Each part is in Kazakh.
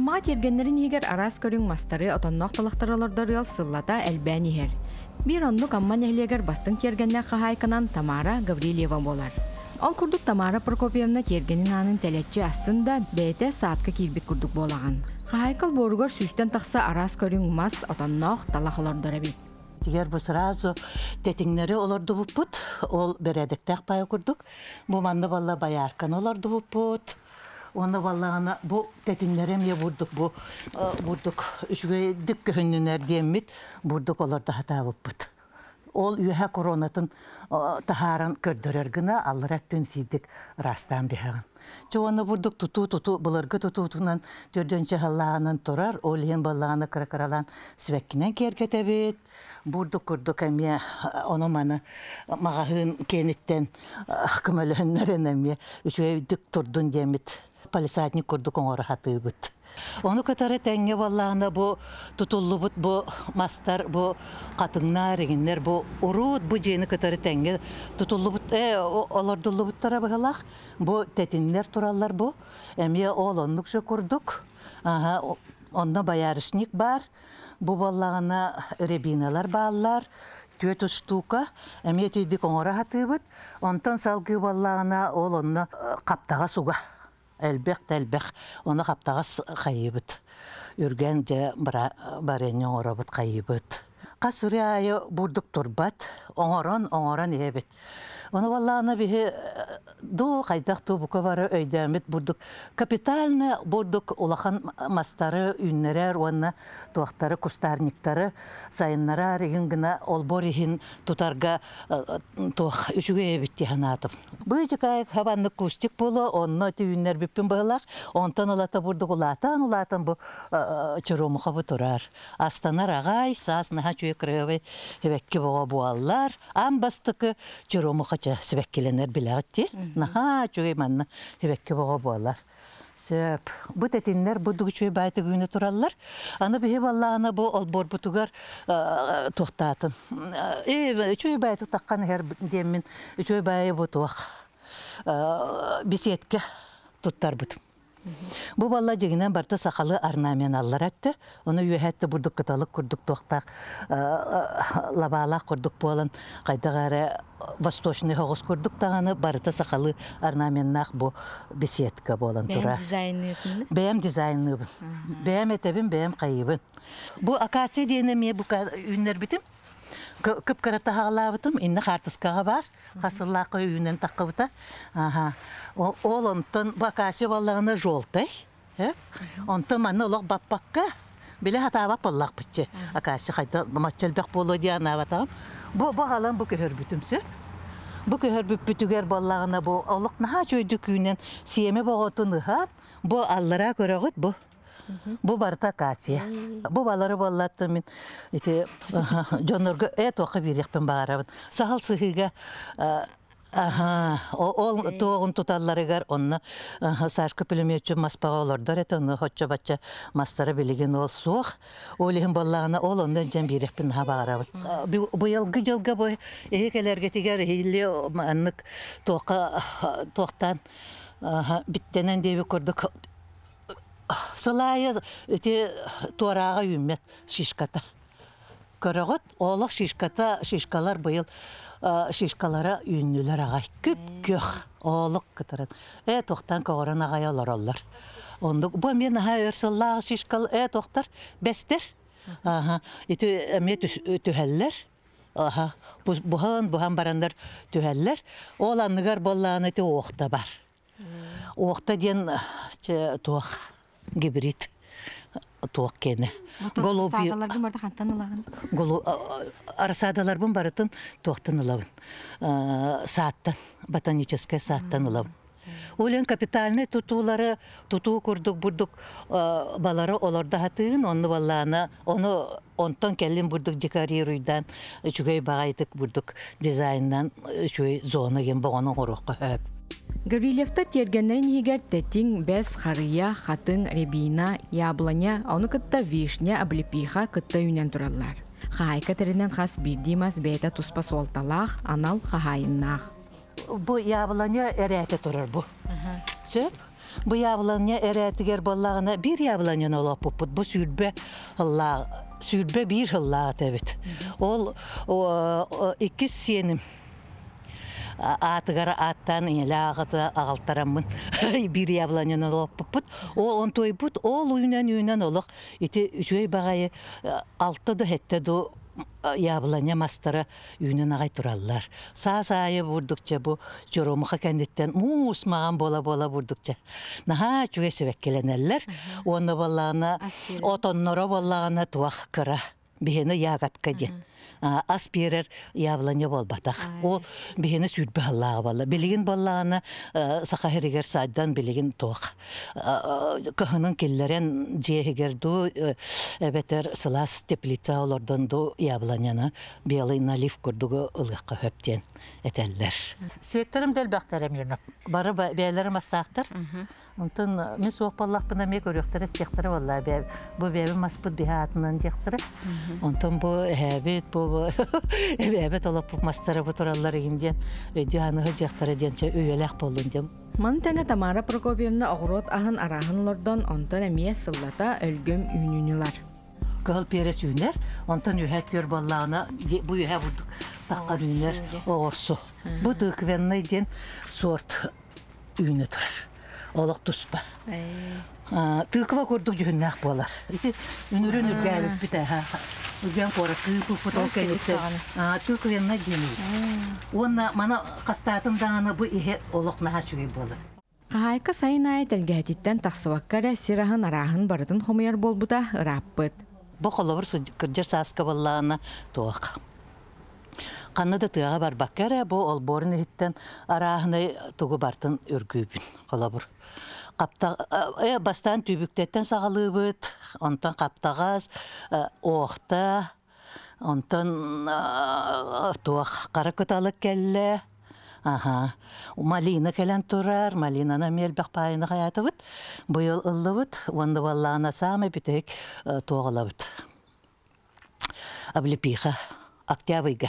Амма тергеннерін егер арас көрүң мастары отоннақ талақтаралардар ял сыллата әлбән егер. Бир оннук амма нәхлегер бастың тергенне қағайқынан Тамара Гаврилева болар. Ол күрдік Тамара Прокопьевна тергенін анын тәлетчі астында бәйті саатқа келбет күрдік болаған. Қағайқыл бұрғыр сүйістен тақса арас көрүң мас отоннақ талақалардары бит. Тегер бу сразу олар олорду бұппыт, ол бередектек бая курдук. Буманды балла олар олорду бұппыт. Оны валлағана бұл тәтінлерім е бұрдық бұл бұрдық үшге дік көңінер деммит бұрдық оларды хатабып бұд. Ол үйе коронатын тахаран көрдірер алыр әттен сидік растан бияғын. Чуаны бұрдық тұту тұту бұларғы тұту тұтынан жөрденше халлағынан тұрар, ол ең баллағаны қырақыралан свәккінен керкеті бет. Бұрдық күрдік әме оны маны мағағын кениттен күмілігінлер әне әме үшуе дүк тұрдың демет палисадник курдук оңора хатыбыт. Оны көтәрі тәңе боллағына бұ тұтыллыбыт бұ мастар бұ қатыңнар егіннер бұ урут бұ жені көтәрі тәңе тұтыллыбыт, ә, э, олардыллыбыттара бұғылақ бұ тәтінлер тураллар бұ әме ол онлық жы күрдік, онда баярышник бар, бұ боллағына ребиналар бағалар, төт штука, әме тейдік оңыра хатыбыт, онтан салғы боллағына ол онна қаптаға э, суға әлбәк тәлбәк оны қаптағас қайыбыт үрген же барене оробыт қайыбыт қас үрәйі бурдук турбат оңорон оңорон ебит оны валланы бихи до қайдақ тобука бары өйдәмит бурдук капитальны бурдук улахан мастары үннерер уанна туақтары кустарниктары сайыннара реген ол борихин тутарга э, туах үчүге эбитти ханатып быжыкай хаванны кустик боло онно ти үннер биппин баалак онтан алата бурдук улатан улатан бу э, э, чурумуха бу турар астанар агай сас наха чуе кырыбы хебекки бого буаллар амбастыкы чурумуха ча себеккеленер билегитти Наха чугай манна хебекке бого болар. Сөп. Бу тетиннер бу дугчуй байты гүйнө тураллар. Аны бихе валла ана бу олбор бутугар токтатын. Э, чуй байты таккан хер демин чуй байы бутуак. Бесетке туттар бутым. Бу балла жегінен барты сақалы орнамен аллар әтті. Оны үйәтті бұрдық қыталық күрдік тоқтақ, э, э, лабалақ күрдік болын, қайдағары восточный хоғыз күрдік тағаны барты сақалы орнаменнақ бұ бесетка болын тұра. Бәм дизайны бұн. Бәм әтәбін, бәм қайыбын. Бұ акация дейіні ме бұ үнер бітім? көп карата хагалабытым инне хартыскага бар хасыллакы үйүнөн таккыбыта аха ол онтон вакансия баллагына жолтай э? онтон маны олох баппакка биле хатаба поллак битче акаси хайда матчалбек боло дианабатам бу бу халам бу көһөр бүтүмсү бу көһөр бүппүтүгер баллагына бу олох наха жойду күүнен сиеме боготун ыхат бу аллара көрөгүт бу бу барта катия бу балары боллатты мен ите жонорго эт окы бирекпин баарабын сахал сыхыга ол тоғын туталларыгар онна Сашка пулеметчи маспаға олордор эте оны хочча батча мастары билеген ол суох. Олихин боллагына ол ондан жан бирекпин хабарабы. Бу ялгы жылга бой экелерге тигер хилле аннык тоқа тоқтан биттенен деби көрдік салайы те туарага үммет шишката көрөгөт олох шишката шишкалар быйыл шишкалара үйүннүлөр агай күп көх олук кытырын э тохтан когорон агай олороллор ондук бо мен өрсыллаах шишкал э тохтар бестер аха ити эме түһэллер аха бухан бухан барандар түһэллер ол анныгар боллааны ити оохта бар оохта диэн туох гибрид туак кене. Голуби арасадаларбын барытын туактан ылабын. Сааттан, ботаническая сааттан ылабын. Олен капитальный тутуулары, тутуу курдук бурдук балары оларда хатын, онны балланы, оны онтон келлин бурдук декорируйдан, үчүгөй багайтык бурдук дизайндан, үчүгөй зона ген богонун хорокко Гаврилевтар тергеннерін егер тәтін бәс қарыя, қатын, ребина, яблоня, оны күтті вишня, аблепиха күтті үйнен тұралар. Қағай кәтерінен қас бірдеймаз бәйті тұспа солталақ, анал қағайыннақ. Бұ яблоня әрәті тұрыр бұ. Сөп? Бұ яблоня әрәтігер болағына бір яблоняны апып бұл Бұ сүйірбе бір тәбет. Ол үкіс сенім атыгара аттан элаагыты агалттараммын бир ябланен олоппут ол онтойбут ол уйнан уйнан олық ити үчөй багайы э, алты да хетте до э, ябланя мастара үйнен ағай тұраллар. сайы бұрдықча бұ жоромыға кәндеттен муус маған бола бола бұрдықча. Наға чүге сөбәккеленеллер, оны болағына, отоннора болағына туақ кыра. Бені яғатқа ден аспирер яблоня болбатах. Ол бихене сүт баллага балла. Билигин баллаганы сахаригер сайдан билигин тох. Кахынын келлерен жегер ду э, эбетер сылас теплица олордан ду яблоняны белый налив курдугу ылыкка хөптен этеллер. Сөйтерим дел бактерем яна. Бары бәйлерим астактыр. Онтон мен суак баллах бына ме көрөктөр, тектер валла Бу бебе маспут биатынан тектер. Онтон бу хәбит э, бу эбет олоп мастара бу тураллар инден дианы жактары денче үйелек болдун дем ман тәңе тамара прокопьевна огород ахын араһын лордон онтон эмие сыллата өлгөм үйнүнүлар кыл перес үнер онтон үһәк көр баллаана бу үһә бу таккан үнер огорсу бу тыквенный ден сорт үйнө турар олоқ туспа тыква көрдүк жүһүннәк буола. Ити үнүрүн үргәбез бите ха. Үргән кора тыква фотол кәнетте. А тыква янна дими. Онна мана кастатын даны бу ихе олоқ наха чуй буола. Кайка сайнай телгәтиттән тахсываккара сираһын араһын бардын хомыяр болбута раппыт. Бу холовыр кырҗар саска баллана тоак. Канны да тыга бар баккара бу ол борны хиттен араһына тугу бартын үргүбүн холовыр қапта э, э бастан түбүктеттен сагалыбыт онтон каптагас э, оохта онтон э, туах кара кыталык келле Ага. Малина келен турар, малинаны мелбек пайыны қаятыбыт Быйыл ыллыбыт, онды валлана самы битек тоғылабыт. Аблепиха, октябрьге.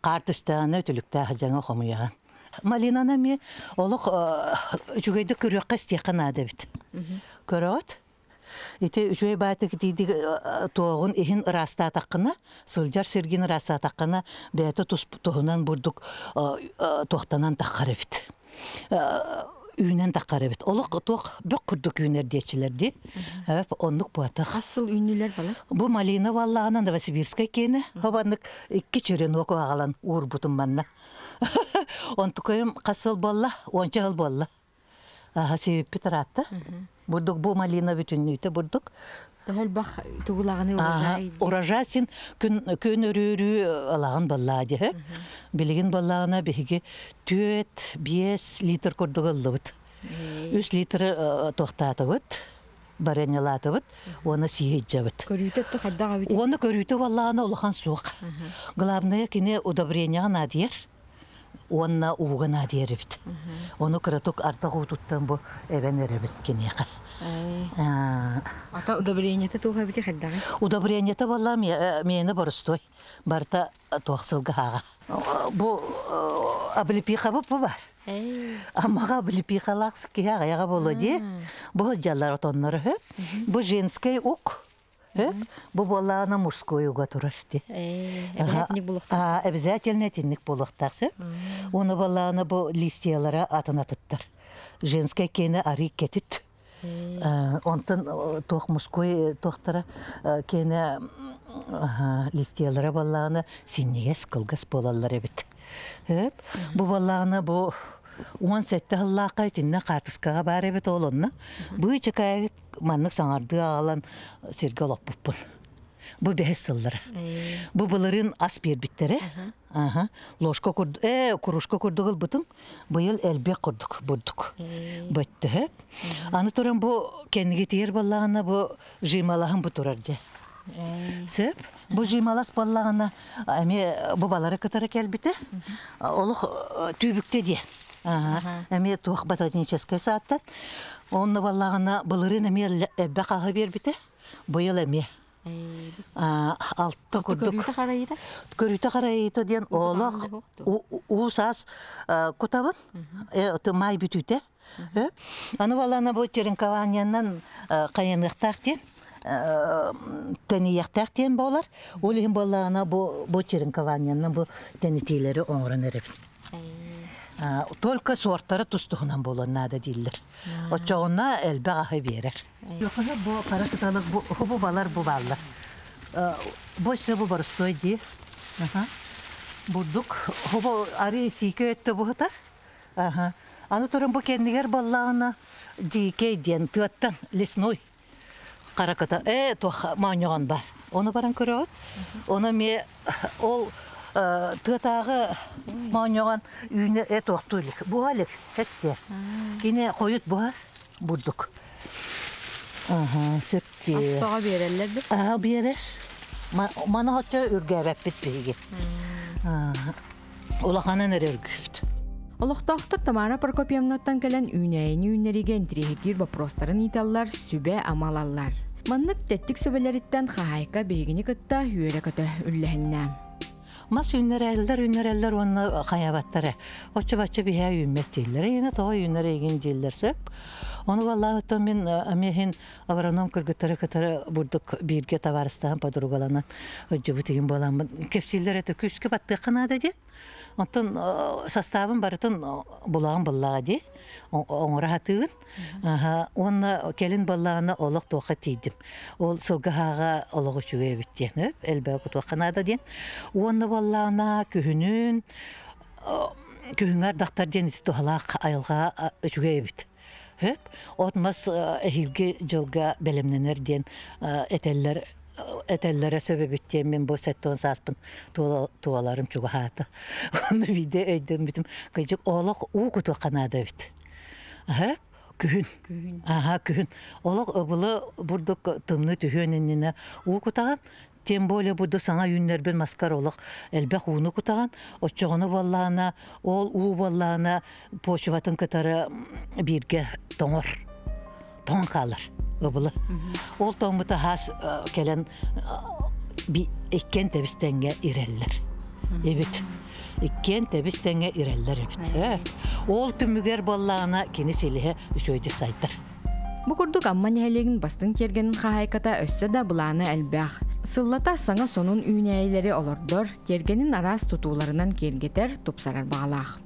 Қартыстаны түлікті жаңа қомыяған малинана ми олох э, жүгейді көрөккә стеқан ады бит. Көрөт. Ите жүе байтык диди э, тоғын ихин раста атаққына, сылжар сергин раста атаққына бәті тұс тоғынан э, тоқтанан таққары бит. Үйінен таққары бит. Олық тоқ бүк күрдік үйінер дейчілер де. Онлық бұатық. Асыл үйінілер бала? Бұл малина валлағынан Новосибирска кені. Хабандық икки чөрен оқ ағалан уыр бұтын манна. онтукойм қасыл болла онча болла Бұл малина урожай. күн өрүрү Билигин төт бес литр көрдөгөллөт. үч литр э, тохтатыбыт. Баренелатыбыт, оны сиеджабыт. Көрүйтөттө Оны баллагына улахан Главное кине удобрения диер онна угана дербит. Оны краток артагы туттан бу эбен эребит кенеха. Э, Ата удобрение-то туга бит хадда. Удобрение-то валла мени э, борстой. Барта э, тоқсылга хага. Бу аблипи хабып бар. Амаға блипи халақсы кияға яға болады. Бұл жалар отоннары хөп. Бұл женский ук Э? бу баланы мужской гатурашты. Э, э, а обязательно тинник булактасы. Оны баланы бу листиялары атына тыттар. Женская кені ари кетит. Онтын тох мужской тохтара кені листиялары баланы синнеге скылгас болалар эбит. Бу баланы бу уон сәтте хыллаакка тинне картыскага баар эбит олонна быы чекаягит маннык саңарды аалан сирге олоппуппун бу бэхес сыллара э. бу былырын ас биэрбиттере ага ложка курд э курушка курдук ылбытын быйыл элбек курдук бурдук э. бөттөһө аны туран бу кенниги тиер баллагана бу жыймалаһын бу турар же э. сөп бу жыймалас баллагана эми бу балары кытары келбите олух түйбүкте дие Әме туақ ботанический сааттан. Онны валлағына бұлырын әме әббә э, қағы бербіті, бұйыл әме. Алтты күрдік. Көріті қарайды ден олық ұсас күтабын, май бүтіте. Э? Аны валлана бұл терінкаваняннан э, қайынықтақ ден тәне яқтақ тен болар. Ол ең болағына бұл терінкаваняннан бұл тәнетейлері оңырын әріпін. Э, только сорттары тустуғынан болоннады дейілдір. Отчоғына әлбі ағы берер. Йоқыны бұл қара тұталық хұбы балар бұлалыр. Э, бұл сөбі барыстой де. Бұлдық хұбы ари сейке өтті бұғытар. Аны тұрын бұл кендігер баллағына дейке ден тұттан лесной қара э Ә, тұқ бар. Оны баран көрі Оны ме ол Э, тытағы мауньоған үйіне эт оқтурик. Буалик, хетте. Кине қойыт буа бурдук. Ага, сөпке. берелер бі? Ага, берер. Мана хотча үргәбәп бит бейге. Улаханын әр үргөбт. Олықтақтыр Тамара Прокопьевнаттан кәлән үйнәйіні үйнәреген тірегер вопростарын италлар, сүбә амалалар. Маннық тәттік сөбелеріттен қағайқа бейгіні күтті үйелі күті үлләхіннәм. Mas ünnereller ünnereller onu kayabattara. Oçu baçı bir her онтон составын барытын булағын буллаға де оңыра хатыгын онна келин баллағына олық тоқа тейдім ол сылгахаға олық үшуге біттен әлбә кутуақанада де. Оны баллағына күхүнүн күхүңар дақтар ден тухалақ айылға үшуге бит отмас эхилге жылга белемненер ден этеллер әтәлләре сөбі бүттен мен бос әттон саспын туаларым чуга хата. Оны виде өйдөм битим кыжык олоқ у куту канада бит. Аха, күһүн. Аха, күһүн. Олоқ обылы бурдук тымны түһөненне у кутаган тем более буду саңа үйүннербен маскар олық әлбәқ уыны кутаған отчоғыны валлана ол уу валлана почватын кытары бирге тоңор тоң қалыр ыбылы. Ол тоңмыта хас э, келен э, би эккен тебистенге иреллер. Эбит. иккен тебистенге иреллер эбит. Э. Ол түмүгер боллаана кини силихе үчөйдү сайтар. Бу курдук амма нәйлегин бастын кергенин хахайката өссө да былааны элбеах Сыллата саңа сонун үйнәйләре олордор, кергенин арас тутууларынан кергетер тупсарар бағалақ.